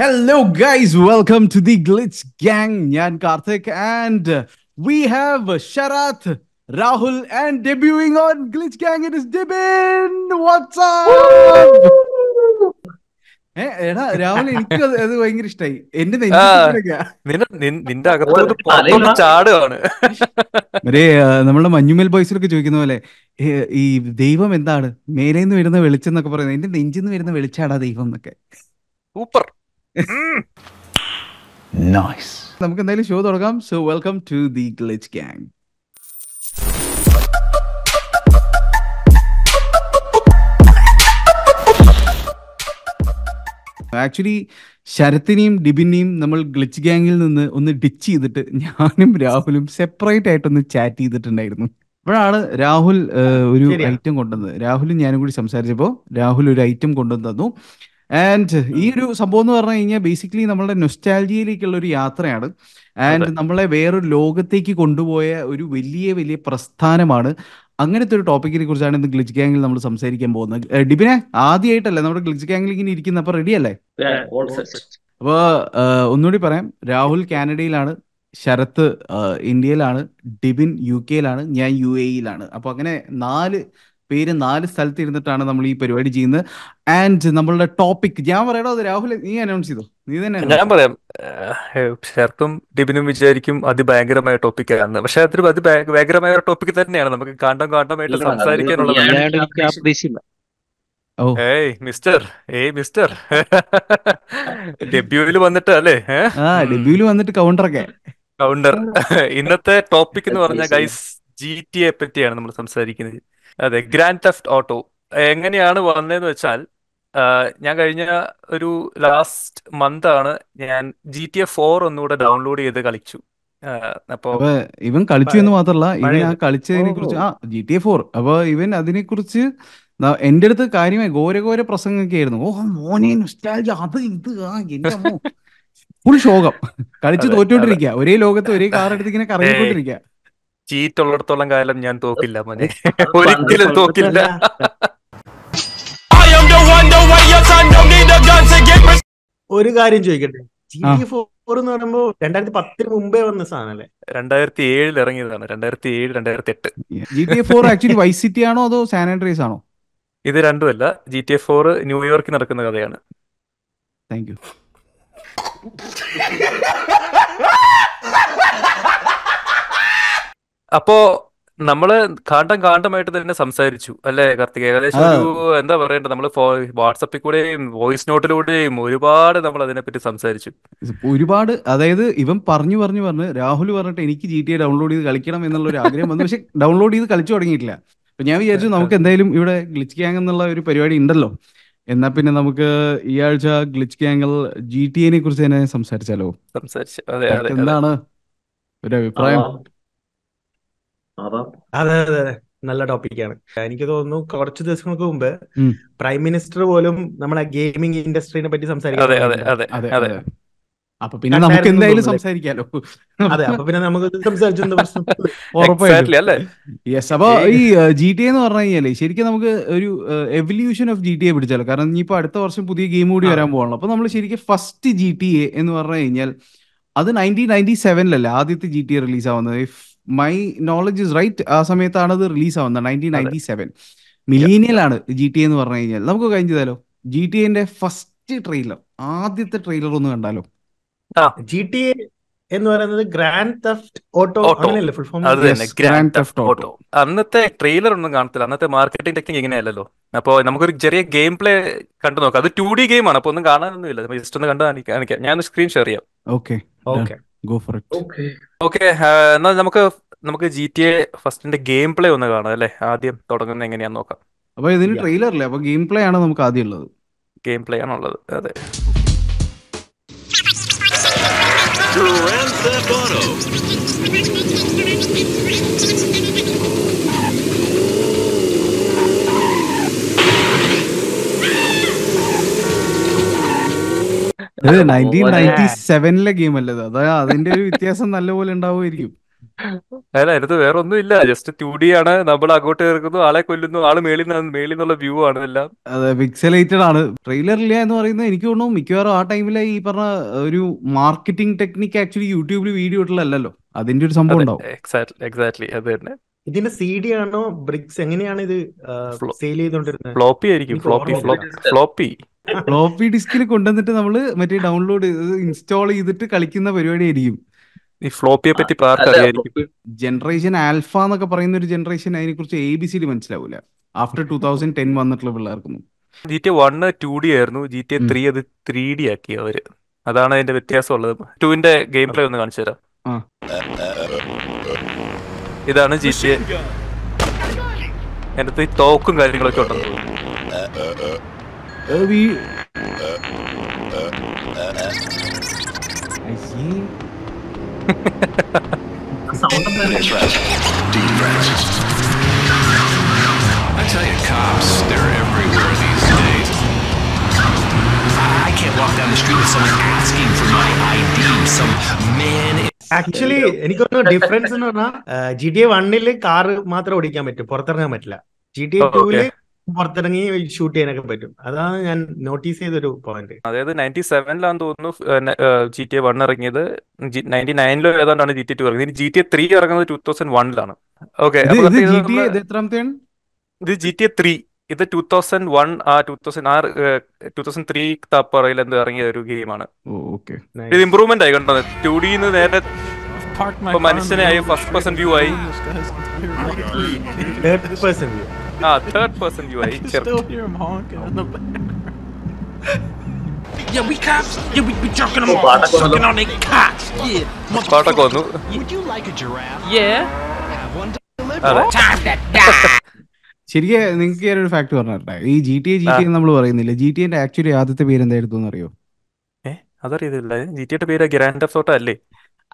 Hello guys welcome to the Glitch gang ഞാൻ Karthik and we have Sarath Rahul and debuting on Glitch Gang it is Dibin WhatsApp എടാ രാഹുൽ എനിക്ക് അത് ഭയങ്കര ഇഷ്ടായി എന്റെ നിന്റെ അകത്തോട്ട് ചാടുകയാണ് ഒരേ നമ്മളെ മഞ്ഞുമൽ ബോയ്സിലൊക്കെ ചോദിക്കുന്ന പോലെ ഈ ദൈവം എന്താണ് മേലേന്ന് വരുന്ന വെളിച്ചം എന്നൊക്കെ പറയുന്നത് എന്റെ നെഞ്ചിന്ന് വരുന്ന വെളിച്ചാടാ ദൈവം എന്നൊക്കെ സൂപ്പർ നൈസ് നമുക്ക് എന്തായാലും ഷോ തുടങ്ങാം so welcome to the Glitch Gang actually ശരത്തിനെയും ഡിബിനെയും നമ്മൾ ഗ്ലിച്ച് ഗാങ്ങിൽ നിന്ന് ഒന്ന് ഡിച്ച് ചെയ്തിട്ട് ഞാനും രാഹുലും സെപ്പറേറ്റ് ആയിട്ടൊന്ന് ചാറ്റ് ചെയ്തിട്ടുണ്ടായിരുന്നു അപ്പോഴാണ് രാഹുൽ ഒരു ഐറ്റം കൊണ്ടുവന്നത് രാഹുലും ഞാനും കൂടി സംസാരിച്ചപ്പോൾ രാഹുൽ ഒരു ഐറ്റം കൊണ്ടുവന്നു ആൻഡ് ഈ ഒരു സംഭവം എന്ന് പറഞ്ഞു കഴിഞ്ഞാൽ ബേസിക്കലി നമ്മളുടെ നൊസ്റ്റാലജിയിലേക്കുള്ള ഒരു യാത്രയാണ് ആൻഡ് നമ്മളെ വേറൊരു ലോകത്തേക്ക് കൊണ്ടുപോയ ഒരു വലിയ വലിയ പ്രസ്ഥാനമാണ് അങ്ങനത്തെ ഒരു ടോപ്പിക്കിനെ കുറിച്ചാണ് ഇന്ന് ഗ്ലിച്ച് ഗാങ്ങിൽ നമ്മൾ സംസാരിക്കാൻ പോകുന്നത് ഡിബിനെ ആദ്യമായിട്ടല്ലേ നമ്മുടെ ഗ്ലിച്ച് ഗാങ്ങിൽ ഇങ്ങനെ ഇരിക്കുന്ന അപ്പൊ റെഡി അല്ലേ അപ്പൊ ഒന്നുകൂടി പറയാം രാഹുൽ കാനഡയിലാണ് ശരത്ത് ഇന്ത്യയിലാണ് ഡിബിൻ യു കെയിലാണ് ഞാൻ യു എയിലാണ് അപ്പൊ അങ്ങനെ നാല് പേര് നാല് സ്ഥലത്ത് ഇരുന്നിട്ടാണ് നമ്മൾ ഈ പരിപാടി ചെയ്യുന്നത് ആൻഡ് നമ്മളുടെ ടോപ്പിക് ഞാൻ പറയണോ അത് രാഹുൽ നീ അനൗൺസ് ചെയ്തു നീ തന്നെ ഞാൻ പറയാം ശർക്കും ഡിബിനും വിചാരിക്കും അതിഭയങ്കരമായ ടോപ്പിക് ആണ് പക്ഷെ അതിൽ അത് ഭയങ്കരമായ ടോപ്പിക് തന്നെയാണ് നമുക്ക് കാണ്ടം കാണ്ടമായിട്ട് സംസാരിക്കാനുള്ളത് ഏയ് മിസ്റ്റർ ഏയ് മിസ്റ്റർ ഡെബ്യൂവിൽ വന്നിട്ട് അല്ലേ ഡെബ്യൂവിൽ വന്നിട്ട് കൗണ്ടറൊക്കെ കൗണ്ടർ ഇന്നത്തെ ടോപ്പിക് എന്ന് പറഞ്ഞ ഗൈസ് ജി ടി എ പറ്റിയാണ് നമ്മൾ സംസാരിക്കുന്നത് അതെ ഗ്രാൻഡ് തെഫ്റ്റ് ഓട്ടോ എങ്ങനെയാണ് വന്നതെന്ന് വെച്ചാൽ ഞാൻ കഴിഞ്ഞ ഒരു ലാസ്റ്റ് മന്ത് ആണ് ഞാൻ ജി ടി എ ഫോർ ഒന്നുകൂടെ ഡൗൺലോഡ് ചെയ്ത് കളിച്ചു അപ്പൊ ഇവൻ കളിച്ചു എന്ന് മാത്രമല്ല ഇവൻ ആ കളിച്ചതിനെ കുറിച്ച് ആ ജി ടി എ ഫോർ അപ്പൊ ഇവൻ അതിനെ കുറിച്ച് എന്റെ അടുത്ത് കാര്യമായി ഘോരഘോര പ്രസംഗമൊക്കെ ആയിരുന്നു ഓ മോനെ അത് ഇത് ആ എന്റെ ഫുൾ ശോകം കളിച്ച് തോറ്റോണ്ടിരിക്കുക ഒരേ ലോകത്ത് ഒരേ കാർ എടുത്തിങ്ങനെ ഇങ്ങനെ കറങ്ങിക്കൊണ്ടിരിക്കുക ചീറ്റുള്ളിടത്തോളം കാലം ഞാൻ തോക്കില്ല മോനെ ഒരിക്കലും തോക്കില്ല ഒരു കാര്യം ചോദിക്കട്ടെ എന്ന് പറയുമ്പോ രണ്ടായിരത്തി പത്തിന് മുമ്പേ വന്ന സാധനം സാധനല്ലേ രണ്ടായിരത്തി ഏഴിൽ ഇറങ്ങിയതാണ് രണ്ടായിരത്തി ഏഴ് രണ്ടായിരത്തി എട്ട് G T four actually Vice City ആണോ അതോ സാനിറ്ററൈസ് ആണോ ഇത് രണ്ടുമല്ല ജി ടി എ ഫോർ ന്യൂയോർക്കിൽ നടക്കുന്ന കഥയാണ് താങ്ക് യു അപ്പോ നമ്മള് കാണ്ടം കാണ്ടമായിട്ട് തന്നെ സംസാരിച്ചു അല്ലെ കാർത്തിക് ഏകദേശം ഒരു എന്താ പറയണ്ടത് നമ്മള് വാട്സപ്പിൽ കൂടെയും വോയിസ് നോട്ടിലൂടെയും ഒരുപാട് നമ്മൾ അതിനെപ്പറ്റി സംസാരിച്ചു ഒരുപാട് അതായത് ഇവൻ പറഞ്ഞു പറഞ്ഞു പറഞ്ഞ് രാഹുൽ പറഞ്ഞിട്ട് എനിക്ക് ജി ടി എ ഡൗൺലോഡ് ചെയ്ത് കളിക്കണം എന്നുള്ള ഒരു ആഗ്രഹം വന്നു പക്ഷെ ഡൗൺലോഡ് ചെയ്ത് കളിച്ചു തുടങ്ങിയിട്ടില്ല അപ്പൊ ഞാൻ വിചാരിച്ചു നമുക്ക് എന്തായാലും ഇവിടെ ഗ്ലിച്ച് ഗ്യാങ് എന്നുള്ള ഒരു പരിപാടി ഉണ്ടല്ലോ എന്നാ പിന്നെ നമുക്ക് ഈ ആഴ്ച ഗ്ലിച്ച് ഗ്യാങ്ങിൽ ജി ടി എനെ കുറിച്ച് തന്നെ സംസാരിച്ചാലോ എന്താണ് ഒരു അഭിപ്രായം അതെ അതെ അതെ നല്ല ടോപ്പിക്കാണ് എനിക്ക് തോന്നുന്നു കുറച്ച് ദിവസങ്ങൾക്ക് മുമ്പ് പ്രൈം മിനിസ്റ്റർ പോലും നമ്മളെ ഗെയിമിംഗ് ഇൻഡസ്ട്രീനെ പറ്റി സംസാരിക്കാം പിന്നെ നമുക്ക് എന്തായാലും അതെ പിന്നെ നമുക്ക് ഈ എന്ന് ശരിക്കും നമുക്ക് ഒരു evolution of G T A പിടിച്ചാലോ കാരണം ഇനിയിപ്പോ അടുത്ത വർഷം പുതിയ ഗെയിം കൂടി വരാൻ പോകണല്ലോ അപ്പൊ നമ്മൾ ശരിക്കും ഫസ്റ്റ് ജി ടി എ എന്ന് പറഞ്ഞു കഴിഞ്ഞാൽ അത് നയൻറ്റീൻ നയൻറ്റി സെവനിലല്ലേ ആദ്യത്തെ ജി ടി എ റിലീസ് ആവുന്നത് if my knowledge is right ആ സമയത്താണ് അത് റിലീസ് ആവുന്നത് നയൻറ്റീൻ നയൻറ്റി സെവൻ ആണ് ജി ടി എന്ന് പറഞ്ഞു കഴിഞ്ഞാൽ നമുക്ക് കഴിഞ്ഞ് ചെയ്താലോ ജി ടി എന്റെ ഫസ്റ്റ് ട്രെയിലർ ആദ്യത്തെ ട്രെയിലർ ഒന്ന് കണ്ടാലോ ജി ടി എന്ന് പറയുന്നത് Grand Theft Auto full form Grand Theft Auto അന്നത്തെ ട്രെയിലർ ഒന്നും കാണത്തില്ല അന്നത്തെ മാർക്കറ്റിംഗ് ടെക്നിക് ഇങ്ങനെയല്ലല്ലോ അപ്പോൾ നമുക്കൊരു ചെറിയ ഗെയിം പ്ലേ കണ്ടു നോക്കാം അത് ടു ഡി ഗെയിമാണ് അപ്പൊ ഒന്നും കാണാനൊന്നുമില്ല ജസ്റ്റ് ഒന്ന് കണ്ടു കാണിക്കാം ഞാൻ സ്ക്രീൻ ഷെയർ ചെയ്യാം okay okay go for it okay എന്നാൽ നമുക്ക് നമുക്ക് ജി ടി എ ഫസ്റ്റിന്റെ ഗെയിം പ്ലേ ഒന്ന് കാണാം അല്ലേ ആദ്യം തുടങ്ങുന്നത് എങ്ങനെയാന്ന് നോക്കാം അപ്പൊ ഇതിന് ട്രെയിലർ അല്ലേ അപ്പൊ ഗെയിം പ്ലേ ആണ് നമുക്ക് ആദ്യം ഉള്ളത് ഗെയിം പ്ലേ ആണ് ഉള്ളത് അതെ Grand Theft Auto. Nineteen ninety സെവനിലെ ഗെയിം അല്ലേ അതായത് അതിന്റെ ഒരു വ്യത്യാസം നല്ലപോലെ ഉണ്ടാവുമായിരിക്കും അല്ല അടുത്ത് വേറെ ഒന്നും ഇല്ല ജസ്റ്റ് ടു ഡി ആണ് നമ്മൾ അങ്ങോട്ട് ഇറക്കുന്നു ആളെ കൊല്ലുന്നു ആള് മേളിൽ മേളിൽ നിന്നുള്ള വ്യൂ ആണ് എല്ലാം അതെ പിക്സലേറ്റഡ് ആണ് ട്രെയിലർ ഇല്ല എന്ന് പറയുന്നത് എനിക്ക് തോന്നുന്നു മിക്കവാറും ആ ടൈമിൽ ഈ പറഞ്ഞ ഒരു മാർക്കറ്റിംഗ് ടെക്നിക്ക് ആക്ച്വലി യൂട്യൂബിൽ വീഡിയോ ഇട്ടില്ലല്ലോ അതിന്റെ ഒരു സംഭവം ഉണ്ടാവും എക്സാക്ട്ലി അത് തന്നെ ഇതിന്റെ സി ഡി ആണോ ബ്രിക്സ് എങ്ങനെയാണ് ഇത് സെയിൽ ചെയ്തോണ്ടിരുന്നത് ഫ്ലോപ്പി ആയിരിക്കും ഫ്ലോപ്പി ഫ്ലോപ്പി ഫ്ലോപ്പി ഡിസ്കിൽ കൊണ്ടുവന്നിട്ട് നമ്മൾ മറ്റേ ഡൗൺലോഡ് ചെയ്ത് ഇൻസ്റ്റാൾ ചെയ്തിട്ട് കളിക്കുന്ന പരിപാടി ആയിരിക്കും ഈ ഫ്ലോപ്പിയെ പറ്റി ജനറേഷൻ ആൽഫ എന്നൊക്കെ പറയുന്ന ഒരു ജനറേഷൻ അതിനെ കുറിച്ച് എ ബി സി മനസ്സിലാവൂല ആഫ്റ്റർ ടൂ തൗസൻഡ് ടെൻ വന്നിട്ടുള്ള പിള്ളേർക്കൊന്നും G T one two D ആയിരുന്നു ജി ടി ത്രീ അത് ത്രീ ഡി ആക്കി അവര് അതാണ് അതിന്റെ വ്യത്യാസം ഉള്ളത് ടുവിന്റെ ഗെയിം പ്ലേ ഒന്ന് കാണിച്ചു തരാം ഇതാണ് ജി ടി എന്റെ തോക്കും കാര്യങ്ങളൊക്കെ ഉണ്ടെന്ന് തോന്നുന്നു we. I see. I tell you, cops, they're everywhere these days. I can't walk down the street with someone asking for my ID. Some man. Actually എനിക്കൊന്ന് ഡിഫറൻസ് എന്ന് പറഞ്ഞാൽ ജി ടി എ വണ്ണില് car മാത്രം ഓടിക്കാൻ പറ്റും പുറത്തിറങ്ങാൻ പറ്റില്ല G T A ടൂല് പുറത്തിറങ്ങി ഷൂട്ട് ചെയ്യാനൊക്കെ പറ്റും അതാണ് ഞാൻ നോട്ടീസ് ചെയ്തൊരു പോയിന്റ് അതായത് നയൻറ്റി സെവനിലാന്ന് തോന്നുന്നു ജി ടി എ വൺ ഇറങ്ങിയത് നയൻറ്റി നയനിലോ ഏതാണ്ടാണ് ജി ടി ടു ഇറങ്ങിയത് ജി ടി എ ത്രീ ഇറങ്ങുന്നത് ടൂ തൗസൻഡ് വണ്ണിലാണ് ഓക്കെ ഇത് ജി ടി എ ത്രീ ഇത് ടൂ തൗസൻഡ് വൺ ആ ടൂ തൗസൻഡ് ആറ് ടൂ തൗസൻഡ് ത്രീ തപ്പറയിൽ എന്ത് ഇറങ്ങിയ ഒരു ഗെയിമാണ് ഇത് ഇമ്പ്രൂവ്മെന്റ് ആയി കണ്ടോ ടു ഡി നേരെ മനുഷ്യനായി ഫസ്റ്റ് പേഴ്സൺ വ്യൂ ആയി view Ah, third person view. I can still hear him honking in the back. Yeah, we cops. Yeah, we be jerking them off, sucking on their cocks. Yeah, motherfucker. Would you like a giraffe? Yeah. Have one delivered. Time to die. ശരിക്ക് നിങ്ങൾക്ക് ഞാനൊരു fact പറഞ്ഞിട്ടെ ഈ G T A G T നമ്മൾ പറയുന്നില്ല G T എന്റെ actually ആദ്യത്തെ പേര് എന്തായിരുന്നു അറിയോ അതറിയത്തില്ല ജി ടി എയുടെ പേര് ഗ്രാൻഡ് അല്ലേ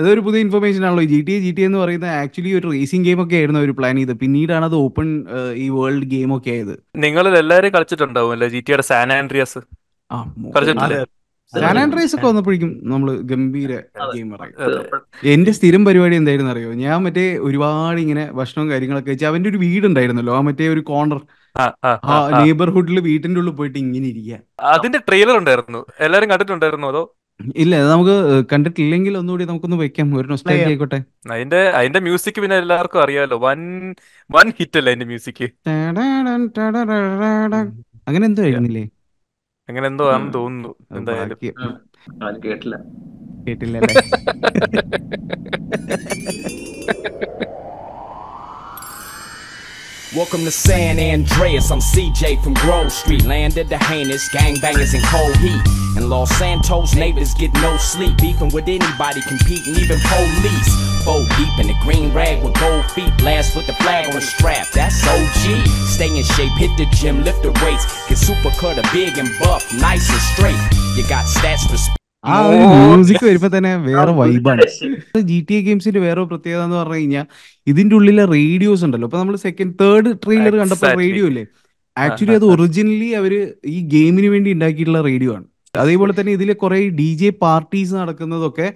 അതൊരു പുതിയ ഇൻഫർമേഷൻ ആണല്ലോ ജി ടി ജി ടി എന്ന് പറയുന്ന ആക്ച്വലി ഒരു റേസിംഗ് ഗെയിം ഒക്കെ ആയിരുന്നു അവർ പ്ലാൻ ചെയ്ത് പിന്നീടാണ് അത് ഓപ്പൺ ഈ വേൾഡ് ഗെയിം ഒക്കെ ആയത് നിങ്ങൾ എല്ലാവരും കളിച്ചിട്ടുണ്ടാവും അല്ലേ ജി ടി സാൻ ആൻഡ്രിയാസ് ഒക്കെ വന്നപ്പോഴേക്കും നമ്മള് ഗംഭീര ഗെയിമർ എന്റെ സ്ഥിരം പരിപാടി എന്തായിരുന്നു അറിയോ ഞാൻ മറ്റേ ഒരുപാട് ഇങ്ങനെ ഭക്ഷണവും കാര്യങ്ങളൊക്കെ വെച്ച് അവന്റെ ഒരു വീടുണ്ടായിരുന്നല്ലോ ആ മറ്റേ ഒരു കോർണർ നെയ്ബർഹുഡിൽ വീട്ടിന്റെ ഉള്ളിൽ പോയിട്ട് ഇങ്ങനെ ഇരിക്കുക അതിന്റെ ട്രെയിലർ ഉണ്ടായിരുന്നു എല്ലാരും കണ്ടിട്ടുണ്ടായിരുന്നു അതോ ഇല്ല നമുക്ക് കണ്ടിട്ടില്ലെങ്കിൽ ഒന്നുകൂടി നമുക്കൊന്ന് വെക്കാം ഒരു നൊസ്റ്റാലജി ആയിക്കോട്ടെ അതിന്റെ അതിന്റെ മ്യൂസിക് പിന്നെ എല്ലാവർക്കും അറിയാലോ വൺ വൺ ഹിറ്റ് അല്ലേ അതിന്റെ മ്യൂസിക് അങ്ങനെ എന്തോ ആയിരുന്നില്ലേ അങ്ങനെ എന്തോ ആണെന്ന് തോന്നുന്നു എന്തായാലും കേട്ടില്ല കേട്ടില്ല Welcome to San Andreas, I'm CJ from Grove Street Land of the heinous, gangbangers in cold heat And Los Santos, neighbors get no sleep Beefing with anybody, competing, even police Bow deep in the green rag with gold feet Blast with the flag on the strap, that's OG Stay in shape, hit the gym, lift the weights Get super a big and buff, nice and straight You got stats for ആ ഒരു music വരുമ്പോ തന്നെ വേറെ വൈബാണ് G T A ഗെയിംസിന്റെ വേറെ പ്രത്യേകത എന്ന് പറഞ്ഞു കഴിഞ്ഞാൽ ഇതിന്റെ ഉള്ളിലെ റേഡിയോസ് ഉണ്ടല്ലോ അപ്പൊ നമ്മൾ സെക്കൻഡ് തേർഡ് ട്രെയിലർ കണ്ടപ്പോ റേഡിയോ ഇല്ലേ ആക്ച്വലി അത് ഒറിജിനലി അവര് ഈ ഗെയിമിന് വേണ്ടി ഉണ്ടാക്കിയിട്ടുള്ള റേഡിയോ ആണ് അതേപോലെ തന്നെ ഇതിലെ കുറെ ഡി ജെ പാർട്ടീസ് നടക്കുന്നതൊക്കെ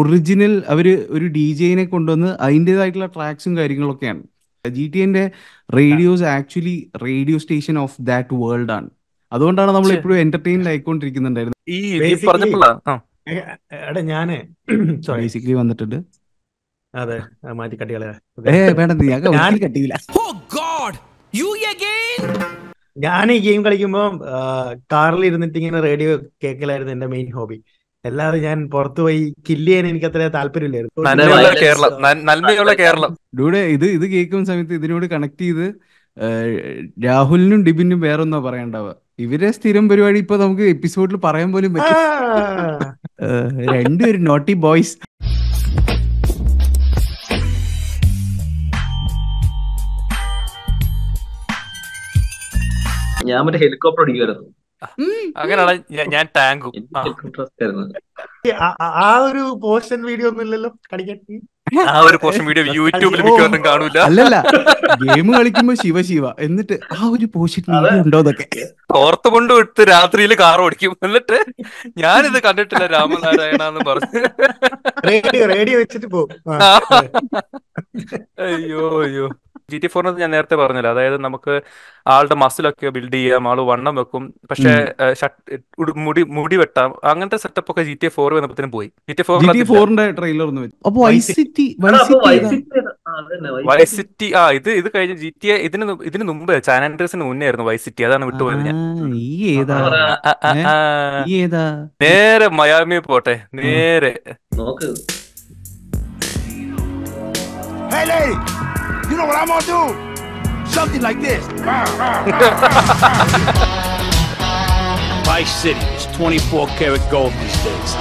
ഒറിജിനൽ അവര് ഒരു ഡി ജെനെ കൊണ്ടുവന്ന് അതിൻ്റെതായിട്ടുള്ള ട്രാക്സും കാര്യങ്ങളൊക്കെയാണ് ജി ടി എന്റെ radios actually radio station of that world ആണ് അതുകൊണ്ടാണ് നമ്മൾ എപ്പോഴും എന്റർടൈൻ ആയിക്കൊണ്ടിരിക്കുന്നുണ്ടായിരുന്നത് ഈ ഞാന് ബേസിക്കലി വന്നിട്ടുണ്ട് അതെ മാറ്റി വേണ്ട ഞാൻ കട്ടിയില്ല ഈ oh ഗെയിം കളിക്കുമ്പോൾ കാറിൽ ഇരുന്നിട്ട് ഇങ്ങനെ റേഡിയോ കേൾക്കലായിരുന്നു എന്റെ മെയിൻ ഹോബി അല്ലാതെ ഞാൻ പുറത്തു പോയി കില്ല് ചെയ്യാൻ എനിക്ക് അത്ര താല്പര്യമില്ലായിരുന്നു ഇത് ഇത് കേൾക്കുന്ന സമയത്ത് ഇതിനോട് കണക്ട് ചെയ്ത് രാഹുലിനും ഡിബിനും വേറൊന്നോ പറയണ്ടാവുക ഇവരെ സ്ഥിരം പരിപാടി ഇപ്പൊ നമുക്ക് എപ്പിസോഡിൽ പറയാൻ പോലും പറ്റും രണ്ടുപേരും നോട്ടി ബോയ്സ് ഞാൻ മറ്റേ ഹെലികോപ്റ്റർ അടിക്കുമായിരുന്നു അങ്ങനെയാണ് ഞാൻ ടാങ്കും ആ ഒരു പോസ്റ്റൻ വീഡിയോ ഒന്നും ഇല്ലല്ലോ കാണിക്കാൻ ആ ഒരു പോർഷൻ വീഡിയോ യൂട്യൂബിൽ മിക്കവാറും കാണൂല അല്ലല്ല ഗെയിം കളിക്കുമ്പോ ശിവ ശിവ എന്നിട്ട് ആ ഒരു പോർഷൻ വീഡിയോ ഉണ്ടോ എന്നൊക്കെ കോർത്ത് കൊണ്ട് എടുത്ത് രാത്രിയിൽ കാർ ഓടിക്കും എന്നിട്ട് ഞാനിത് കണ്ടിട്ടില്ല രാമനാരായണ എന്ന് പറഞ്ഞു റേഡിയോ റേഡിയോ വെച്ചിട്ട് പോകും അയ്യോ അയ്യോ ജി ടി ഫോറിന് ഞാൻ നേരത്തെ പറഞ്ഞല്ലോ അതായത് നമുക്ക് ആളുടെ മസിലൊക്കെ ബിൽഡ് ചെയ്യാം ആള് വണ്ണം വെക്കും പക്ഷെ മുടി മുടി വെട്ടാം അങ്ങനത്തെ സെറ്റപ്പ് ഒക്കെ ജി ടി ഫോർ വന്നപ്പോ പോയി ജി ടി ഫോറിന്റെ ട്രെയിലർ വൈസിറ്റി ആ ഇത് ഇത് കഴിഞ്ഞ ജി ടി ഇതിന് ഇതിന് മുമ്പ് ചാനാൻഡ്രസിന് മുന്നേ ആയിരുന്നു സിറ്റി അതാണ് വിട്ടുപോയത് ഞാൻ നേരെ മയാമി പോട്ടെ നേരെ നോക്ക് You know what I'm gonna do? Something like this. Vice City is 24 karat gold these days.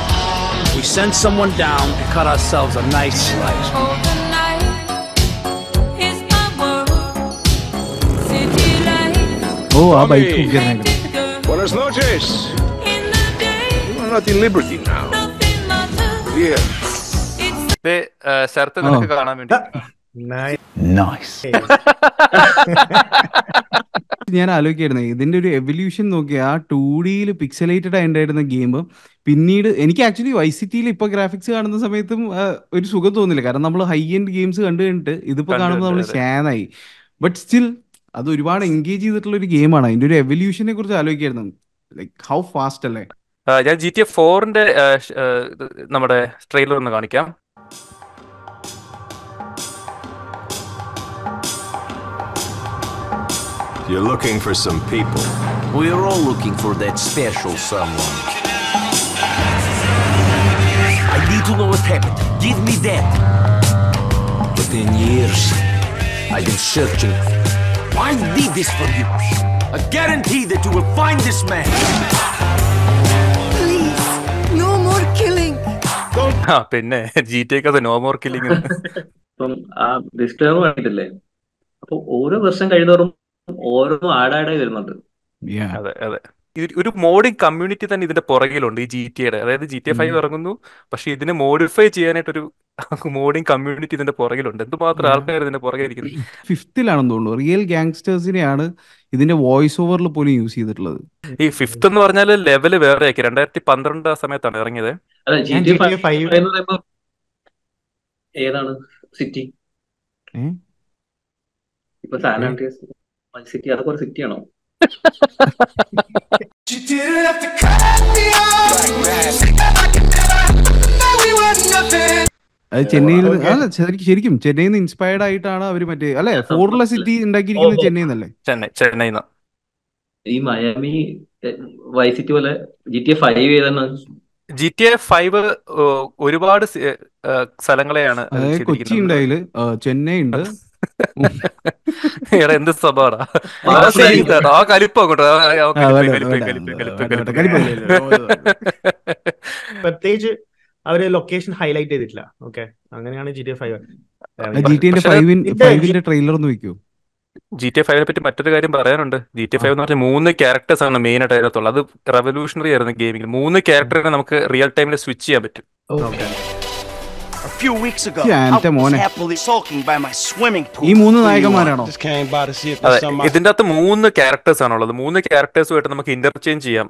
We send someone down to cut ourselves a nice slice. Oh, aber ich gucke rein. Buenas noches. You are not in liberty now. Yeah. ഇത് സെർത്ത് നിനക്ക് കാണാൻ വേണ്ടി Nice. Nice. ഞാൻ ആലോചിക്കായിരുന്നു ഇതിന്റെ ഒരു evolution നോക്കി ആ to ഡിയിൽ പിക്സലേറ്റഡ് ആയിട്ടായിരുന്ന ഗെയിം പിന്നീട് എനിക്ക് ആക്ച്വലി വൈ സിറ്റിയിൽ ഇപ്പൊ ഗ്രാഫിക്സ് കാണുന്ന സമയത്തും ഒരു സുഖം തോന്നില്ല കാരണം നമ്മൾ ഹൈ എൻഡ് ഗെയിംസ് കണ്ടു കഴിഞ്ഞിട്ട് ഇതിപ്പോ കാണുമ്പോൾ നമ്മൾ ഷാനായി ബട്ട് സ്റ്റിൽ അത് ഒരുപാട് എൻഗേജ് ചെയ്തിട്ടുള്ള ഒരു ഗെയിമാണ് അതിന്റെ ഒരു എവല്യൂഷനെ കുറിച്ച് ആലോചിക്കായിരുന്നു ലൈക് ഹൗ ഫാസ്റ്റ് അല്ലേ ഞാൻ ജി ടി എ ഫോറിന്റെ നമ്മുടെ ട്രെയിലർ ഒന്ന് കാണിക്കാം You're looking for some people. We are all looking for that special someone. I need to know what happened. Give me that. Within years, I've been searching. I need this for you. I guarantee that you will find this man. Please, no more killing. Don't. more killing. T ഒക്കെ no more killing ഇപ്പം ആ disturb ആയിട്ടില്ലേ അപ്പൊ ഓരോ വർഷം കഴിയുന്നവരും ഓരോ ആടാടായി വരുന്നുണ്ട് അതെ അതെ ഒരു മോഡിംഗ് കമ്മ്യൂണിറ്റി തന്നെ ഇതിന്റെ പുറകിലുണ്ട് ഈ ജി എയുടെ അതായത് ജി ടി ഫൈവ് ഇറങ്ങുന്നു പക്ഷെ ഇതിനെ മോഡിഫൈ ചെയ്യാനായിട്ട് ഒരു മോഡിംഗ് കമ്മ്യൂണിറ്റി ഇതിന്റെ പുറകിലുണ്ട് എന്തുമാത്രം mm. ആൾക്കാർ ഇതിന്റെ പുറകിലിരിക്കുന്നത് ഫിഫ്തിലാണെന്ന് തോന്നുന്നു റിയൽ ഗാങ്സ്റ്റേഴ്സിനെയാണ് ഇതിന്റെ വോയിസ് ഓവറിൽ പോലും യൂസ് ചെയ്തിട്ടുള്ളത് ഈ ഫിഫ്ത്ത് എന്ന് പറഞ്ഞാൽ ലെവൽ വേറെ ആക്കി രണ്ടായിരത്തി പന്ത്രണ്ട് സമയത്താണ് ഇറങ്ങിയത് ഏതാണ് സിറ്റി സിറ്റി അതൊക്കെ ഒരു സിറ്റിയാണോ ചെന്നൈയിൽ അല്ല ശരിക്കും ചെന്നൈയിൽ നിന്ന് ഇൻസ്പയർഡ് ആയിട്ടാണ് അവര് മറ്റേ അല്ലെ ഫോർല സിറ്റി ഉണ്ടാക്കിയിരിക്കുന്നത് ചെന്നൈയിൽ നിന്നല്ലേ ചെന്നൈ ചെന്നൈ ഈ മയാമി വൈ സിറ്റി പോലെ ജി ടി എ ഫൈവ് ഏതാണ് ജി ടി എ ഫൈവ് ഒരുപാട് സ്ഥലങ്ങളെയാണ് കൊച്ചി ഉണ്ടായില് ചെന്നൈ ഉണ്ട് എടാ എന്ത് സ്വഭാവടാ ആ കലിപ്പ് പ്രത്യേകിച്ച് അവര് ലൊക്കേഷൻ ഹൈലൈറ്റ് ചെയ്തിട്ടില്ല ഓക്കെ അങ്ങനെയാണ് G T five G T ഫൈവിന്റെ ട്രെയിലർ ഒന്ന് വെക്കൂ ജി ടി ഫൈവിനെ പറ്റി മറ്റൊരു കാര്യം പറയാനുണ്ട് ജി ടി ഫൈവ് എന്ന് പറഞ്ഞാൽ മൂന്ന് ക്യാരക്ടേഴ്സ് ആണ് മെയിൻ ആയിട്ട് അതിനകത്തുള്ളത് അത് റെവല്യൂഷണറി ആയിരുന്നു ഗെയിമിംഗ് മൂന്ന് ക്യാരക്ടറിനെ നമുക്ക് റിയൽ ടൈമിൽ സ്വിച്ച് ചെയ്യാൻ പറ്റും few weeks ago. happily by എന്റെ മോനെ ഈ മൂന്ന് നായകന്മാരാണോ അതെ ഇതിന്റെ അകത്ത് മൂന്ന് ക്യാരക്ടേഴ്സ് ആണുള്ളത് മൂന്ന് ക്യാരക്ടേഴ്സുമായിട്ട് നമുക്ക് ഇന്റർചേഞ്ച് ചെയ്യാം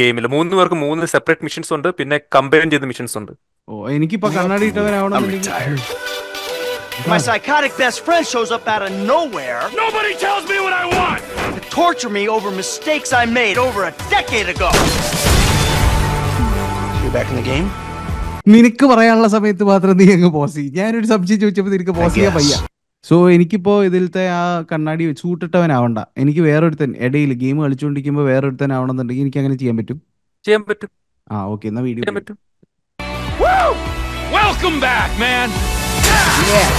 ഗെയിമിൽ മൂന്ന് പേർക്ക് മൂന്ന് സെപ്പറേറ്റ് മിഷൻസ് ഉണ്ട് പിന്നെ കമ്പൈൻ ചെയ്ത മിഷൻസ് ഉണ്ട് ഓ എനിക്കിപ്പോ കണ്ണാടി ഇട്ടവനാവണം My psychotic best friend shows up out of nowhere. Nobody tells me what I want! To torture me over mistakes I made over a decade ago. You back in the game? നിനക്ക് പറയാനുള്ള സമയത്ത് മാത്രം നീ അങ്ങ് pose ചെയ്യും ഞാനൊരു സബ്ജി ചോദിച്ചപ്പോൾ നിനക്ക് പോസ് ചെയ്യാൻ വയ്യ സോ എനിക്കിപ്പോ ഇതിലത്തെ ആ കണ്ണാടി ചൂട്ടിട്ടവനാവണ്ട എനിക്ക് വേറൊരുത്തൻ ഇടയിൽ ഗെയിം കളിച്ചുകൊണ്ടിരിക്കുമ്പോൾ വേറൊരുത്തൻ ആവണമെന്നുണ്ടെങ്കിൽ എനിക്ക് അങ്ങനെ ചെയ്യാൻ പറ്റും ചെയ്യാൻ പറ്റും ആ ഓക്കെ എന്നാ വീഡിയോ പറ്റും Welcome back, man. Yeah.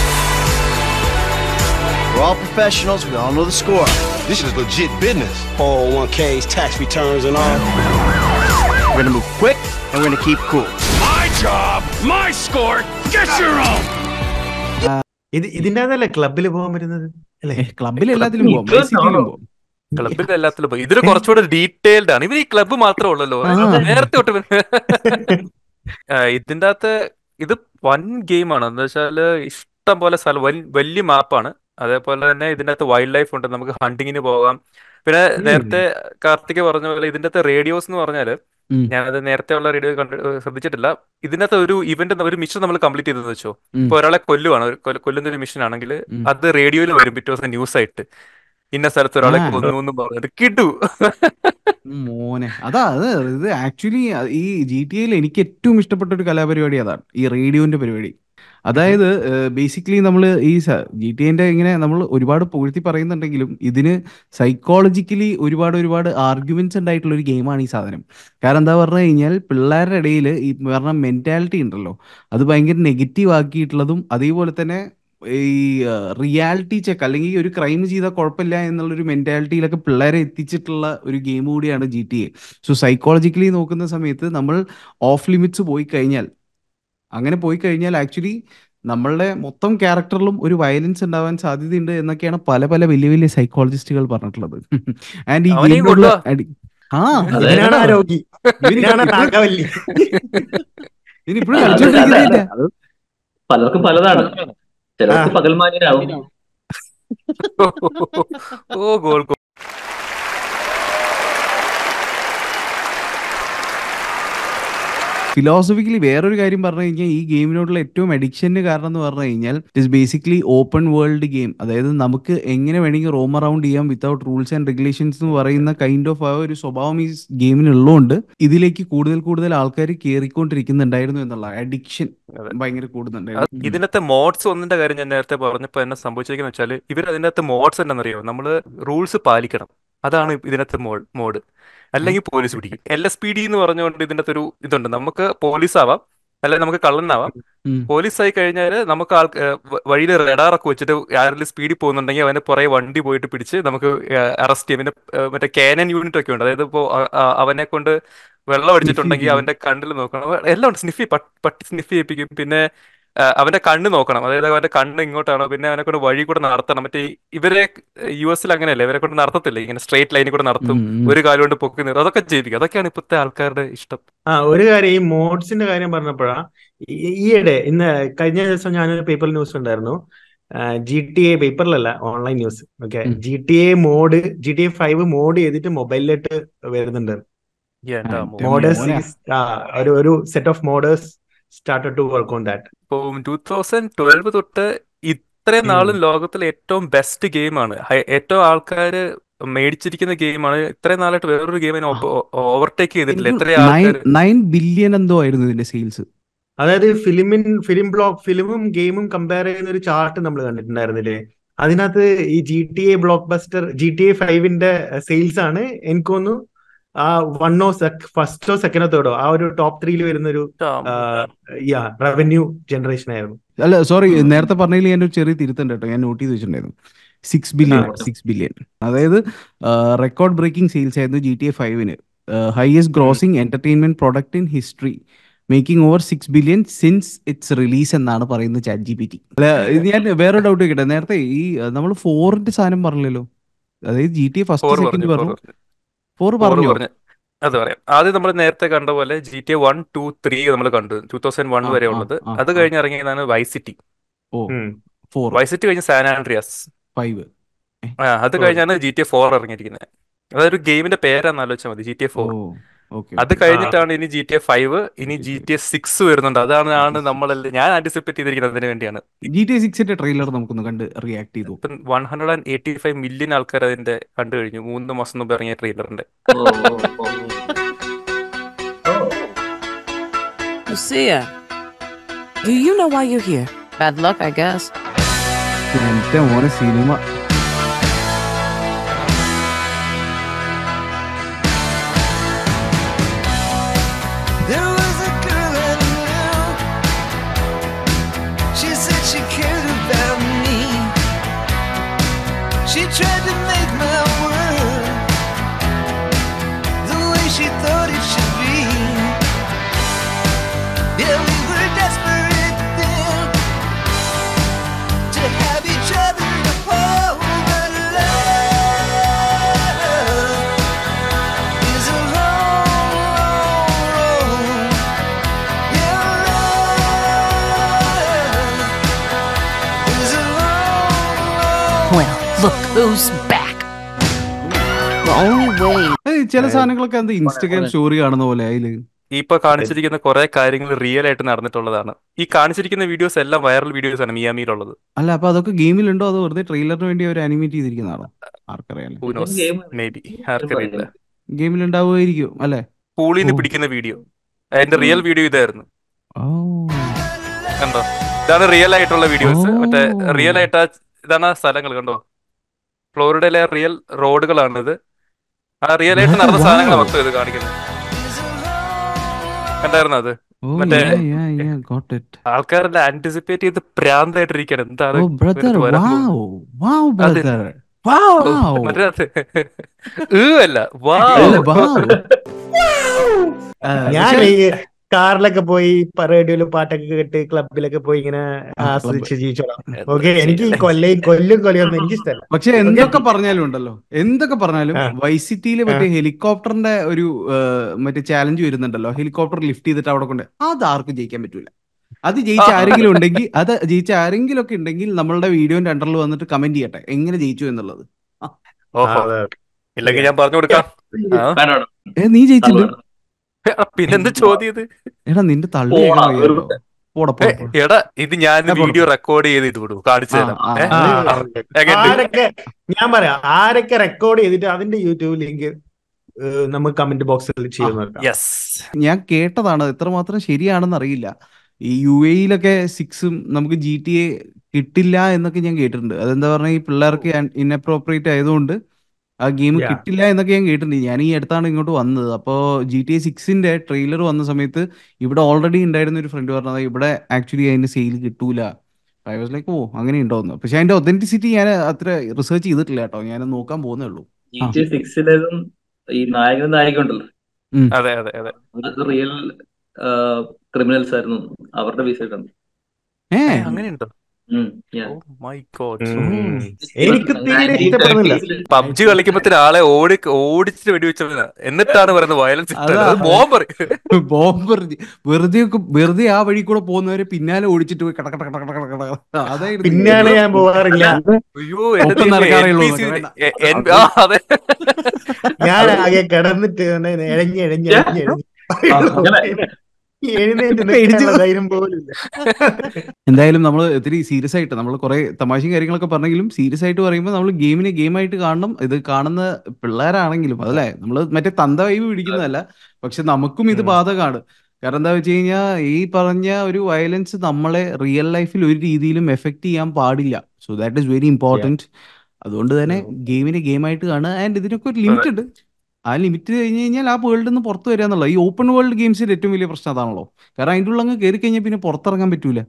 We're all professionals. We all know the score. This is legit business. 401ks, tax returns, and all. We're gonna move quick, and we're gonna keep cool. job! My score! Get your own! ഇത് ഇതിന്റെ അതല്ലേ ക്ലബിൽ പോകാൻ പറ്റുന്നത് അല്ലേ ക്ലബിൽ എല്ലാത്തിലും പോകും ക്ലബിൽ എല്ലാത്തിലും പോകും ഇതിൽ കുറച്ചുകൂടെ ഡീറ്റെയിൽഡ് ആണ് ഇവർ ഈ ക്ലബ്ബ് മാത്രമേ ഉള്ളല്ലോ നേരത്തെ തൊട്ട് ഇതിന്റെ അകത്ത് ഇത് വൺ ഗെയിം ആണ് എന്ന് വെച്ചാൽ ഇഷ്ടം പോലെ സ്ഥലം വലിയ മാപ്പാണ് അതേപോലെ തന്നെ ഇതിന്റെ അകത്ത് വൈൽഡ് ലൈഫ് ഉണ്ട് നമുക്ക് ഹണ്ടിങ്ങിന് പോകാം പിന്നെ നേരത്തെ കാർത്തിക് പറഞ്ഞ പോലെ ഇതിന്റെ അകത്ത് റേഡിയോസ് എന്ന് പറഞ്ഞാൽ ഞാനത് നേരത്തെ ഉള്ള റേഡിയോ ശ്രദ്ധിച്ചിട്ടില്ല ഇതിനകത്ത് ഒരു ഇവന്റ് ഒരു മിഷൻ നമ്മൾ കംപ്ലീറ്റ് ചെയ്തെന്ന് വെച്ചോ ഇപ്പൊ ഒരാളെ കൊല്ലുവാണ് കൊല്ലുന്ന ഒരു മിഷൻ ആണെങ്കിൽ അത് റേഡിയോയിൽ വരും പിറ്റേ ദിവസം ന്യൂസ് ആയിട്ട് ഇന്ന സ്ഥലത്ത് ഒരാളെ കൊന്നു പറഞ്ഞിട്ട് കിട്ടു മോനെ അതാ അത് ഇത് ആക്ച്വലി ഈ ജി ടി എയിൽ എനിക്ക് ഏറ്റവും ഇഷ്ടപ്പെട്ട ഒരു കലാപരിപാടി അതാണ് ഈ റേഡിയോന്റെ പരിപാടി അതായത് ബേസിക്കലി നമ്മൾ ഈ ജി ടി എന്റെ ഇങ്ങനെ നമ്മൾ ഒരുപാട് പുകഴ്ത്തി പറയുന്നുണ്ടെങ്കിലും ഇതിന് സൈക്കോളജിക്കലി ഒരുപാട് ഒരുപാട് ആർഗ്യുമെന്റ്സ് ഉണ്ടായിട്ടുള്ള ഒരു ഗെയിമാണ് ഈ സാധനം കാരണം എന്താ പറഞ്ഞു കഴിഞ്ഞാൽ പിള്ളേരുടെ ഇടയിൽ ഈ പറഞ്ഞ മെന്റാലിറ്റി ഉണ്ടല്ലോ അത് ഭയങ്കര നെഗറ്റീവ് ആക്കിയിട്ടുള്ളതും അതേപോലെ തന്നെ ഈ റിയാലിറ്റി ചെക്ക് അല്ലെങ്കിൽ ഒരു ക്രൈം ചെയ്താൽ കുഴപ്പമില്ല എന്നുള്ളൊരു മെന്റാലിറ്റിയിലൊക്കെ പിള്ളേരെ എത്തിച്ചിട്ടുള്ള ഒരു ഗെയിം കൂടിയാണ് G T A so psychologically നോക്കുന്ന സമയത്ത് നമ്മൾ ഓഫ് ലിമിറ്റ്സ് പോയി കഴിഞ്ഞാൽ അങ്ങനെ പോയി കഴിഞ്ഞാൽ ആക്ച്വലി നമ്മളുടെ മൊത്തം ക്യാരക്ടറിലും ഒരു വയലൻസ് ഉണ്ടാവാൻ സാധ്യതയുണ്ട് എന്നൊക്കെയാണ് പല പല വലിയ വലിയ സൈക്കോളജിസ്റ്റുകൾ പറഞ്ഞിട്ടുള്ളത് ആൻഡ് ഈ ആ ഇനി ഇപ്പോഴും പലർക്കും പലതാണ് ചിലർക്ക് ഓ ഗോൾ ഫിലോസഫിക്കലി വേറൊരു കാര്യം പറഞ്ഞു കഴിഞ്ഞാൽ ഈ ഗെയിമിനോടുള്ള ഏറ്റവും അഡിക്ഷന് കാരണം എന്ന് പറഞ്ഞു കഴിഞ്ഞാൽ it is basically open world game അതായത് നമുക്ക് എങ്ങനെ വേണമെങ്കിൽ റോം അറൌണ്ട് ചെയ്യാം വിത്തൗട്ട് റൂൾസ് ആൻഡ് റെഗുലേഷൻസ് എന്ന് പറയുന്ന കൈൻഡ് ഓഫ് ആ ഒരു സ്വഭാവം ഈ ഗെയിമിനുള്ളതുകൊണ്ട് ഇതിലേക്ക് കൂടുതൽ കൂടുതൽ ആൾക്കാർ കേറിക്കൊണ്ടിരിക്കുന്നുണ്ടായിരുന്നു എന്നുള്ള അഡിക്ഷൻ ഭയങ്കര കൂടുന്നുണ്ടായിരുന്നു ഇതിനകത്തെ മോഡ്സ് ഒന്നിന്റെ കാര്യം ഞാൻ നേരത്തെ പറഞ്ഞപ്പോൾ എന്നെ സംഭവിച്ചിരിക്കുന്ന വെച്ചാൽ ഇവർ അതിനകത്ത് മോഡ്സ് എന്താണെന്നറിയോ നമ്മൾ റൂൾസ് പാലിക്കണം അതാണ് ഇതിനകത്തെ മോഡ് മോഡ് അല്ലെങ്കിൽ പോലീസ് പിടിക്കും എൽ എസ് പി ഡി എന്ന് പറഞ്ഞുകൊണ്ട് ഇതിനകത്ത് ഒരു ഇതുണ്ട് നമുക്ക് പോലീസ് ആവാം അല്ലെങ്കിൽ നമുക്ക് കള്ളനാവാം പോലീസ് ആയി കഴിഞ്ഞാൽ നമുക്ക് ആൾ വഴിയിൽ റെഡാറൊക്കെ വെച്ചിട്ട് ആരെങ്കിലും സ്പീഡിൽ പോകുന്നുണ്ടെങ്കിൽ അവനെ പുറകെ വണ്ടി പോയിട്ട് പിടിച്ച് നമുക്ക് അറസ്റ്റ് ചെയ്യും പിന്നെ മറ്റേ കാനൻ യൂണിറ്റ് ഒക്കെ ഉണ്ട് അതായത് ഇപ്പോൾ അവനെ കൊണ്ട് വെള്ളം അടിച്ചിട്ടുണ്ടെങ്കിൽ അവന്റെ കണ്ണിൽ നോക്കണം എല്ലാം ഉണ്ട് സ്നിഫി പട്ടി സ്നിഫ് ചെയ്യിപ്പിക്കും പിന്നെ അവന്റെ കണ്ണ് നോക്കണം അതായത് അവന്റെ കണ്ണ് ഇങ്ങോട്ടാണോ പിന്നെ അവനെ കൊണ്ട് വഴി കൂടെ നടത്തണം മറ്റേ ഇവരെ യു എസിൽ അങ്ങനെയല്ലേ ഇവരെ കൊണ്ട് നടത്തത്തില്ല ഇങ്ങനെ സ്ട്രേറ്റ് ലൈനിൽ കൂടെ നടത്തും ഒരു കാലം കൊണ്ട് പൊക്കി നിർത്തും അതൊക്കെ ചെയ്യിപ്പിക്കും അതൊക്കെയാണ് ഇപ്പോഴത്തെ ആൾക്കാരുടെ ഇഷ്ടം ആ ഒരു കാര്യം ഈ മോഡ്സിന്റെ കാര്യം പറഞ്ഞപ്പോഴാ ഈയിടെ ഇന്ന് കഴിഞ്ഞ ദിവസം ഞാനൊരു പേപ്പർ ന്യൂസ് ഉണ്ടായിരുന്നു ജി ടി എ പേപ്പറിലല്ല online news okay G T A mod G T A five mod ചെയ്തിട്ട് മൊബൈലിലോട്ട് വരുന്നുണ്ട് മോഡേഴ്സ് ഒരു ഒരു set of modders start to work on that ഇപ്പം ടു തൗസൻഡ് ട്വൽവ് തൊട്ട് ഇത്രയും നാളും ലോകത്തിലെ ഏറ്റവും ബെസ്റ്റ് ഗെയിമാണ് ഏറ്റവും ആൾക്കാർ മേടിച്ചിരിക്കുന്ന ഗെയിമാണ് ഇത്രയും നാളായിട്ട് വേറൊരു ഗെയിമിനെ ഓവർടേക്ക് ചെയ്തിട്ടില്ല എത്ര ബില്യൺ എന്തോ ആയിരുന്നു ഇതിന്റെ സെയിൽസ് അതായത് ഫിലിമിൻ ഫിലിം ബ്ലോക്ക് ഫിലിമും ഗെയിമും കമ്പയർ ചെയ്യുന്ന ഒരു ചാർട്ട് നമ്മൾ കണ്ടിട്ടുണ്ടായിരുന്നില്ലേ അതിനകത്ത് ഈ G T A blockbuster G T A ഫൈവിന്റെ സെയിൽസ് ആണ് എനിക്ക് ആ വണ്ണോ ഫസ്റ്റോ സെക്കൻഡോ തേർഡോ ആ ഒരു ടോപ് ത്രീയിൽ വരുന്ന ഒരു റവന്യൂ ജനറേഷൻ ആയിരുന്നു അല്ല സോറി നേരത്തെ പറഞ്ഞതിൽ ഞാൻ ഒരു ചെറിയ തിരുത്തുണ്ട് കേട്ടോ ഞാൻ നോട്ട് ചെയ്ത് വെച്ചിട്ടുണ്ടായിരുന്നു സിക്സ് ബില്യൺ സിക്സ് ബില്യൺ അതായത് റെക്കോർഡ് ബ്രേക്കിംഗ് സെയിൽസ് ആയിരുന്നു ജി ടി എ ഫൈവിന് highest grossing entertainment product in history making over six billion since its release എന്നാണ് പറയുന്നത് ചാറ്റ് ജി പി ടി അല്ല ഞാൻ വേറെ ഡൗട്ട് കേട്ടെ നേരത്തെ ഈ നമ്മൾ ഫോറിന്റെ സാധനം പറഞ്ഞല്ലോ അതായത് G T A first second പറഞ്ഞു ഫോർ പറഞ്ഞു അത് പറയാം ആദ്യം നമ്മൾ നേരത്തെ കണ്ട പോലെ G T one two three നമ്മൾ കണ്ടു ടൂ തൗസൻഡ് വൺ വരെ ഉള്ളത് അത് കഴിഞ്ഞ് ഇറങ്ങിയതാണ് വൈസിറ്റി വൈസിറ്റി കഴിഞ്ഞ് സാൻ ആൻഡ്രിയാസ് ഫൈവ് അത് കഴിഞ്ഞാണ് ജി ടി എ ഫോർ ഇറങ്ങിയിരിക്കുന്നത് അതൊരു ഗെയിമിന്റെ പേരാന്ന് ആലോചിച്ചാൽ മതി ജി ടി എ ഫോർ അത് കഴിഞ്ഞിട്ടാണ് ഇനി ജി ടി എ ഫൈവ് ഇനി ജി ടി എ സിക്സ് വരുന്നുണ്ട് അതാണ് ആണ് നമ്മൾ ഞാൻ ആന്റിസിപ്പേറ്റ് ചെയ്തിരിക്കുന്നത് അതിന് വേണ്ടിയാണ് ജി ടി എ സിക്സിന്റെ ട്രെയിലർ നമുക്കൊന്ന് കണ്ട് റിയാക്ട് ചെയ്തു one hundred and eighty five million ആൾക്കാർ അതിന്റെ കണ്ടു കഴിഞ്ഞു മൂന്ന് മാസം മുമ്പ് ഇറങ്ങിയ ട്രെയിലറിന്റെ സിനിമ Well, look who's back. The only ചില സാധനങ്ങളൊക്കെ എന്താ ഇൻസ്റ്റഗ്രാം സ്റ്റോറി കാണുന്ന പോലെ അതില് ഇപ്പൊ കാണിച്ചിരിക്കുന്ന കുറെ കാര്യങ്ങൾ റിയൽ ആയിട്ട് നടന്നിട്ടുള്ളതാണ് ഈ കാണിച്ചിരിക്കുന്ന വീഡിയോസ് എല്ലാം വൈറൽ വീഡിയോസ് ആണ് മിയാമിയിലുള്ളത് അല്ല അപ്പൊ അതൊക്കെ ഗെയിമിലുണ്ടോ അതോ വെറുതെ ട്രെയിലറിന് വേണ്ടി അവർ അനിമേറ്റ് ചെയ്തിരിക്കുന്നതാണോ ആർക്കറിയാലോ ഗെയിമിൽ അല്ലെ പൂളിൽ പിടിക്കുന്ന വീഡിയോ അതിന്റെ റിയൽ വീഡിയോ ഇതായിരുന്നു കണ്ടോ ഇതാണ് റിയൽ ആയിട്ടുള്ള വീഡിയോസ് മറ്റേ റിയൽ ആയിട്ട് ഇതാണ് ആ സ്ഥലങ്ങൾ കണ്ടോ ഫ്ലോറിഡയിലെ റിയൽ റോഡുകളാണിത് ആ റിയൽ ആയിട്ട് നടന്ന സാധനങ്ങൾ മൊത്തം ഇത് കാണിക്കുന്നത് കണ്ടായിരുന്നു അത് oh, ആൾക്കാരെല്ലാം ആന്റിസിപ്പേറ്റ് ചെയ്ത് പ്രാന്തായിട്ടിരിക്കാണ് എന്താണ് oh, മറ്റേ അല്ല വാ കാറിലൊക്കെ പോയി റേഡിയോയിൽ പാട്ടൊക്കെ കേട്ട് ക്ലബിലൊക്കെ പോയി ഇങ്ങനെ ആസ്വദിച്ച് ജീവിച്ചോളാം ഓക്കെ എനിക്ക് കൊല്ല കൊല്ലും കൊല്ലയൊന്നും എനിക്ക് ഇഷ്ടമല്ല പക്ഷെ എന്തൊക്കെ പറഞ്ഞാലും ഉണ്ടല്ലോ എന്തൊക്കെ പറഞ്ഞാലും വൈസിറ്റിയിലെ മറ്റേ ഹെലികോപ്റ്ററിന്റെ ഒരു മറ്റേ ചാലഞ്ച് വരുന്നുണ്ടല്ലോ ഹെലികോപ്റ്റർ ലിഫ്റ്റ് ചെയ്തിട്ട് അവിടെ കൊണ്ട് അത് ആർക്കും ജയിക്കാൻ പറ്റൂല അത് ജയിച്ച ആരെങ്കിലും ഉണ്ടെങ്കിൽ അത് ജയിച്ച ആരെങ്കിലും ഒക്കെ ഉണ്ടെങ്കിൽ നമ്മളുടെ വീഡിയോന്റെ അണ്ടറിൽ വന്നിട്ട് കമന്റ് ചെയ്യട്ടെ എങ്ങനെ ജയിച്ചു എന്നുള്ളത് ഇല്ലെങ്കിൽ ഞാൻ പറഞ്ഞു കൊടുക്കാം നീ ജയിച്ചില്ലേ പിന്നെന്താ ചോദ്യത് എടാ നിന്റെ തള്ളി എടാ ഇത് ഞാൻ വീഡിയോ റെക്കോർഡ് ചെയ്ത് ഇത് വിടും കാണിച്ചു തരാം ഞാൻ പറയാം ആരൊക്കെ റെക്കോർഡ് ചെയ്തിട്ട് അതിന്റെ യൂട്യൂബ് ലിങ്ക് നമുക്ക് കമന്റ് ബോക്സിൽ യെസ് ഞാൻ കേട്ടതാണ് എത്രമാത്രം ശരിയാണെന്ന് അറിയില്ല ഈ യു എയിലൊക്കെ സിക്സും നമുക്ക് ജി ടി എ കിട്ടില്ല എന്നൊക്കെ ഞാൻ കേട്ടിട്ടുണ്ട് അതെന്താ പറഞ്ഞാൽ ഈ പിള്ളേർക്ക് ഇൻഅപ്രോപ്രിയേറ്റ് ആയതുകൊണ്ട് ആ ഗെയിം കിട്ടില്ല എന്നൊക്കെ ഞാൻ കേട്ടിട്ടുണ്ട് ഞാൻ ഈ അടുത്താണ് ഇങ്ങോട്ട് വന്നത് അപ്പോൾ ജി ടി എ സിക്സിന്റെ ട്രെയിലർ വന്ന സമയത്ത് ഇവിടെ ഓൾറെഡി ഉണ്ടായിരുന്ന ഒരു ഫ്രണ്ട് പറഞ്ഞത് ഇവിടെ ആക്ച്വലി അതിന്റെ സെയിൽ കിട്ടൂല ഐ വാസ് ലൈക്ക് ഓ അങ്ങനെ ഉണ്ടോന്ന് പക്ഷെ അതിന്റെ ഒതന്റിസിറ്റി ഞാൻ അത്ര റിസർച്ച് ചെയ്തിട്ടില്ല കേട്ടോ ഞാൻ നോക്കാൻ പോകുന്നേ ഉള്ളൂ ഈ നായകനും ഉണ്ടല്ലോ അതെ അതെ അതെ റിയൽ ക്രിമിനൽസ് ആയിരുന്നു അവരുടെ വിസ അങ്ങനെ ഉണ്ടോ മൈ ഗോഡ് oh എനിക്ക് തീരെ ഇഷ്ടപ്പെടുന്നില്ല പബ്ജി കളിക്കുമ്പത്തിന് ആളെ ഓടി ഓടിച്ചിട്ട് വെടിവെച്ചവനാ എന്നിട്ടാണ് പറയുന്നത് വയലൻസ് ബോംബർ ബോംബർ വെറുതെ വെറുതെ ആ വഴി കൂടെ പോകുന്നവരെ പിന്നാലെ ഓടിച്ചിട്ട് പോയി കട കട കട കട പിന്നാലെ ഞാൻ പോകാറില്ല അയ്യോ അതെ ഞാൻ ആകെ കിടന്നിട്ട് ഇഴഞ്ഞ് ഇഴഞ്ഞ് ഇഴഞ്ഞ് എന്തായാലും നമ്മൾ ഒത്തിരി സീരിയസ് ആയിട്ട് നമ്മൾ കുറെ തമാശയും കാര്യങ്ങളൊക്കെ പറഞ്ഞെങ്കിലും സീരിയസ് ആയിട്ട് പറയുമ്പോൾ നമ്മൾ ഗെയിമിനെ ഗെയിം ആയിട്ട് കാണണം ഇത് കാണുന്ന പിള്ളേരാണെങ്കിലും അതല്ലേ നമ്മൾ മറ്റേ തന്ത വൈബ് പിടിക്കുന്നതല്ല പക്ഷെ നമുക്കും ഇത് ബാധകമാണ് കാരണം എന്താ വെച്ച് കഴിഞ്ഞാൽ ഈ പറഞ്ഞ ഒരു വയലൻസ് നമ്മളെ റിയൽ ലൈഫിൽ ഒരു രീതിയിലും എഫക്ട് ചെയ്യാൻ പാടില്ല so that is very important അതുകൊണ്ട് തന്നെ ഗെയിമിനെ ആയിട്ട് കാണുക ആൻഡ് ഇതിനൊക്കെ ഒരു ലിമിറ്റ് ഉണ്ട് ആ ലിമിറ്റ് കഴിഞ്ഞ് കഴിഞ്ഞാൽ ആ വേൾഡിൽ നിന്ന് പുറത്ത് വരിക എന്നുള്ളത് ഈ ഓപ്പൺ വേൾഡ് ഗെയിംസിൽ ഏറ്റവും വലിയ പ്രശ്നം അതാണല്ലോ കാരണം അതിൻ്റെ ഉള്ളിൽ അങ്ങ് കയറി കഴിഞ്ഞാൽ പിന്നെ പുറത്തിറങ്ങാൻ പറ്റൂല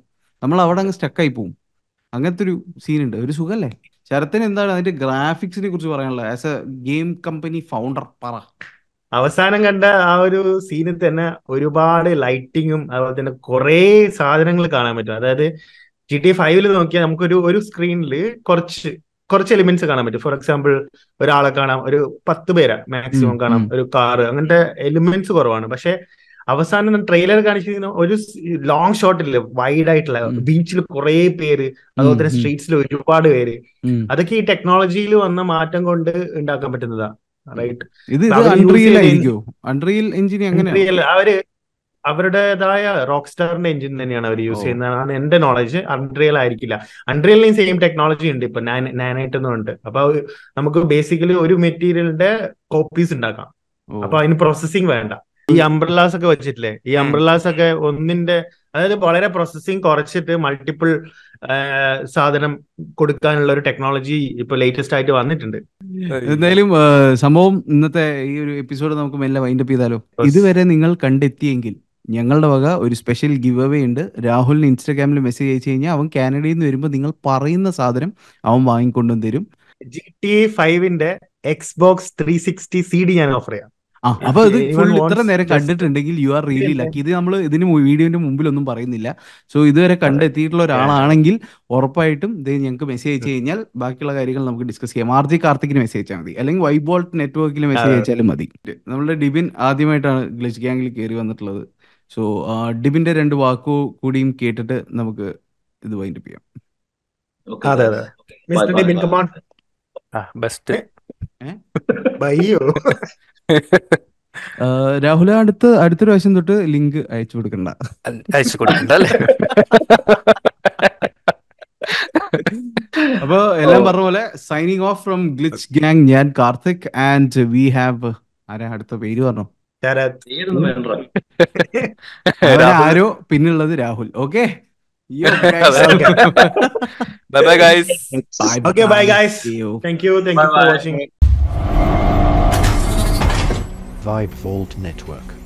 നമ്മൾ അവിടെ അങ്ങ് സ്റ്റക്കായി പോകും അങ്ങനത്തെ ഒരു സീനുണ്ട് ഒരു സുഖല്ലേ ശരത്തിന് എന്താണ് അതിന്റെ ഗ്രാഫിക്സിനെ കുറിച്ച് പറയാനുള്ളത് as a game company founder പറ അവസാനം കണ്ട ആ ഒരു സീനിൽ തന്നെ ഒരുപാട് ലൈറ്റിങ്ങും അതുപോലെ തന്നെ കുറെ സാധനങ്ങൾ കാണാൻ പറ്റും അതായത് ജി ടി ഫൈവില് നോക്കിയാൽ നമുക്കൊരു ഒരു സ്ക്രീനിൽ കുറച്ച് കുറച്ച് എലിമെന്റ്സ് കാണാൻ പറ്റും ഫോർ എക്സാമ്പിൾ ഒരാളെ കാണാം ഒരു പത്ത് പേരാ മാക്സിമം കാണാം ഒരു കാറ് അങ്ങനത്തെ എലിമെന്റ്സ് കുറവാണ് പക്ഷെ അവസാനം ട്രെയിലർ കാണിച്ചിരിക്കുന്ന ഒരു ലോങ് ഷോട്ടില്ല വൈഡ് ആയിട്ടുള്ള ബീച്ചിൽ കുറെ പേര് അതുപോലെ തന്നെ സ്ട്രീറ്റ്സിൽ ഒരുപാട് പേര് അതൊക്കെ ഈ ടെക്നോളജിയിൽ വന്ന മാറ്റം കൊണ്ട് ഉണ്ടാക്കാൻ പറ്റുന്നതാ റൈറ്റ് അവര് അവരുടേതായ റോക്ക് സ്റ്റാറിന്റെ എഞ്ചിൻ തന്നെയാണ് അവർ യൂസ് ചെയ്യുന്നതാണ് എന്റെ നോളജ് അൺറിയൽ ആയിരിക്കില്ല അൺറിയലിന് സെയിം ടെക്നോളജി ഉണ്ട് ഇപ്പൊ നാനൈറ്റ് എന്ന് ഉണ്ട് അപ്പൊ നമുക്ക് ബേസിക്കലി ഒരു മെറ്റീരിയലിന്റെ കോപ്പീസ് ഉണ്ടാക്കാം അപ്പൊ അതിന് പ്രോസസ്സിംഗ് വേണ്ട ഈ അംബ്രല്ലാസ് ഒക്കെ വെച്ചിട്ടില്ലേ ഈ അംബ്രല്ലാസ് ഒക്കെ ഒന്നിന്റെ അതായത് വളരെ പ്രോസസ്സിംഗ് കുറച്ചിട്ട് മൾട്ടിപ്പിൾ സാധനം കൊടുക്കാനുള്ള ഒരു ടെക്നോളജി ഇപ്പൊ ലേറ്റസ്റ്റ് ആയിട്ട് വന്നിട്ടുണ്ട് എന്തായാലും സംഭവം ഇന്നത്തെ ഈ ഒരു എപ്പിസോഡ് നമുക്ക് മെല്ലെ വൈൻഡപ്പ് ചെയ്താലോ ഇതുവരെ നിങ്ങൾ കണ്ടെത്തിയെങ്കിൽ ഞങ്ങളുടെ വക ഒരു സ്പെഷ്യൽ ഗിവ് അവേ ഉണ്ട് രാഹുലിന് ഇൻസ്റ്റാഗ്രാമിൽ മെസ്സേജ് അയച്ചു കഴിഞ്ഞാൽ അവൻ കാനഡയിൽ നിന്ന് വരുമ്പോൾ നിങ്ങൾ പറയുന്ന സാധനം അവൻ വാങ്ങിക്കൊണ്ടും തരും ജി ടി ഫൈവിന്റെ X box three sixty C D ഞാൻ ഓഫർ ചെയ്യാം ആ അപ്പൊ ഇത് ഫുൾ ഇത്ര നേരം കണ്ടിട്ടുണ്ടെങ്കിൽ യു ആർ റിയലി ലക്കി ഇത് നമ്മൾ ഇതിന് വീഡിയോന്റെ ഒന്നും പറയുന്നില്ല സോ ഇതുവരെ കണ്ടെത്തിയിട്ടുള്ള ഒരാളാണെങ്കിൽ ഉറപ്പായിട്ടും ഇത് ഞങ്ങൾക്ക് മെസ്സേജ് അയച്ചു കഴിഞ്ഞാൽ ബാക്കിയുള്ള കാര്യങ്ങൾ നമുക്ക് ഡിസ്കസ് ചെയ്യാം ആർ ജി കാർത്തിക്കിന് മെസ്സേജ് അയച്ചാൽ മതി അല്ലെങ്കിൽ വൈബോൾട്ട് നെറ്റ്വർക്കിൽ മെസ്സേജ് അയച്ചാലും മതി നമ്മുടെ ഡിബിൻ ആദ്യമായിട്ടാണ് ഗ്ലിച്ച് ഗാംഗിൽ കയറി വന്നിട്ടുള്ളത് സോ ഡിബിന്റെ രണ്ട് വാക്കു കൂടിയും കേട്ടിട്ട് നമുക്ക് ഇത് വൈൻഡ് ചെയ്യാം അതെ അതെ രാഹുൽ അടുത്ത അടുത്ത പ്രാവശ്യം തൊട്ട് ലിങ്ക് അയച്ചു കൊടുക്കണ്ട അയച്ചു കൊടുക്കണ്ട അപ്പൊ എല്ലാം പറഞ്ഞ പോലെ signing off from glitch gang ഞാൻ കാർത്തിക് ആൻഡ് വി ഹാവ് ആരാ അടുത്ത പേര് പറഞ്ഞു ആരോ പിന്നുള്ളത് Rahul okay bye bye guys okay bye guys thank you thank you for watching Vibe Vault Network.